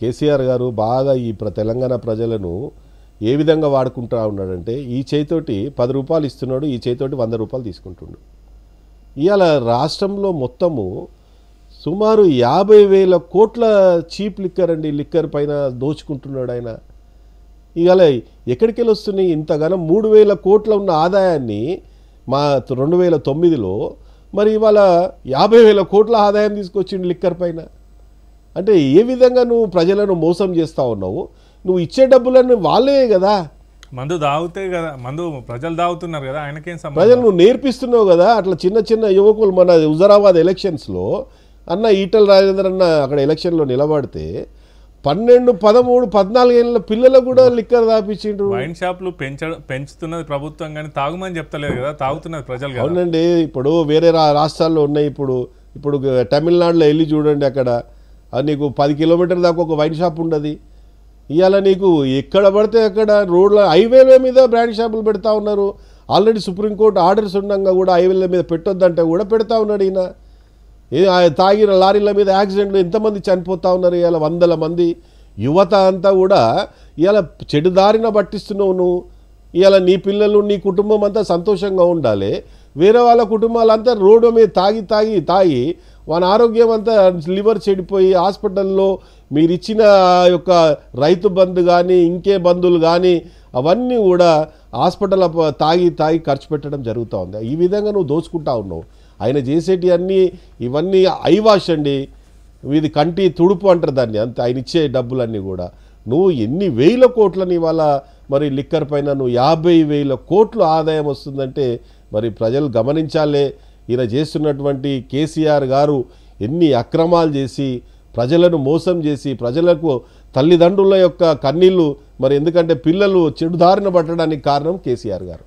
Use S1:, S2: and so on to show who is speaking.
S1: కేసీఆర్ గారు బాగా ఈ తెలంగాణ ప్రజలను ఏ విధంగా వాడుకుంటా ఉన్నాడంటే ఈ చేతితోటి పది రూపాయలు ఇస్తున్నాడు ఈ చేతితోటి వంద రూపాయలు తీసుకుంటుండు ఇవాళ రాష్ట్రంలో మొత్తము సుమారు యాభై వేల కోట్ల చీప్ లిక్కర్ అండి లిక్కర్ పైన దోచుకుంటున్నాడు ఆయన ఇవాళ ఎక్కడికి వెళ్ళి వస్తున్నాయి ఇంతగానో మూడు వేల కోట్ల ఉన్న ఆదాయాన్ని మా రెండు వేల తొమ్మిదిలో మరి ఇవాళ యాభై వేల కోట్ల ఆదాయం తీసుకొచ్చిండు లిక్కర్ పైన అంటే ఏ విధంగా నువ్వు ప్రజలను మోసం చేస్తూ ఉన్నావు నువ్వు ఇచ్చే డబ్బులన్నీ వాళ్ళే కదా
S2: మందు తాగుతే కదా మందు ప్రజలు తాగుతున్నారు కదా ఆయనకేం ప్రజలు నువ్వు
S1: నేర్పిస్తున్నావు కదా అట్లా చిన్న చిన్న యువకులు మన హుజరాబాద్ ఎలక్షన్స్లో అన్న ఈటల రాజేంద్ర అన్న అక్కడ ఎలక్షన్లో నిలబడితే పన్నెండు పదమూడు పద్నాలుగు ఏళ్ళ పిల్లలకు కూడా లిక్కర్ తాపించిండ్రు వైన్
S2: షాప్లు పెంచ పెంచుతున్నది ప్రభుత్వం కానీ తాగుమని చెప్తలేదు కదా తాగుతున్నది ప్రజలు
S1: అవునండి ఇప్పుడు వేరే రాష్ట్రాల్లో ఉన్నాయి ఇప్పుడు ఇప్పుడు తమిళనాడులో వెళ్ళి చూడండి అక్కడ నీకు పది కిలోమీటర్ల దాకా ఒక వైన్ షాప్ ఉండదు ఇవాళ నీకు ఎక్కడ పడితే అక్కడ రోడ్ల హైవేల మీద బ్రాండ్ షాపులు పెడతా ఉన్నారు ఆల్రెడీ సుప్రీంకోర్టు ఆర్డర్స్ ఉండగా కూడా హైవేల మీద పెట్టొద్దంటే కూడా పెడతా ఉన్నాడు ఈయన తాగిన లారీల మీద యాక్సిడెంట్లు ఎంతమంది చనిపోతూ ఉన్నారు ఇవాళ వందల మంది యువత అంతా కూడా ఇవాళ చెడుదారిన పట్టిస్తున్నావు నువ్వు ఇవాళ నీ పిల్లలు నీ కుటుంబం అంతా సంతోషంగా ఉండాలి వేరే వాళ్ళ కుటుంబాలంతా రోడ్డు మీద తాగి తాగి తాగి వాని ఆరోగ్యం అంతా లివర్ చెడిపోయి హాస్పిటల్లో మీరిచ్చిన యొక్క రైతు బంధు కానీ ఇంకే బంధువులు కానీ అవన్నీ కూడా హాస్పిటల్ తాగి తాగి ఖర్చు పెట్టడం జరుగుతూ ఉంది ఈ విధంగా నువ్వు దోచుకుంటా ఉన్నావు ఆయన చేసేటి అన్నీ ఇవన్నీ ఐ వాష్ అండి ఇది కంటి తుడుపు అంటారు దాన్ని అంత ఆయన ఇచ్చే డబ్బులన్నీ కూడా నువ్వు ఎన్ని వేల కోట్లని ఇవాళ మరి లిక్కర్ పైన నువ్వు యాభై వేల కోట్లు ఆదాయం వస్తుందంటే మరి ప్రజలు గమనించాలే ఈయన చేస్తున్నటువంటి కేసీఆర్ గారు ఎన్ని అక్రమాలు చేసి ప్రజలను మోసం చేసి ప్రజలకు తల్లిదండ్రుల యొక్క కన్నీళ్లు మరి ఎందుకంటే పిల్లలు చెడు దారిన పట్టడానికి కారణం కేసీఆర్ గారు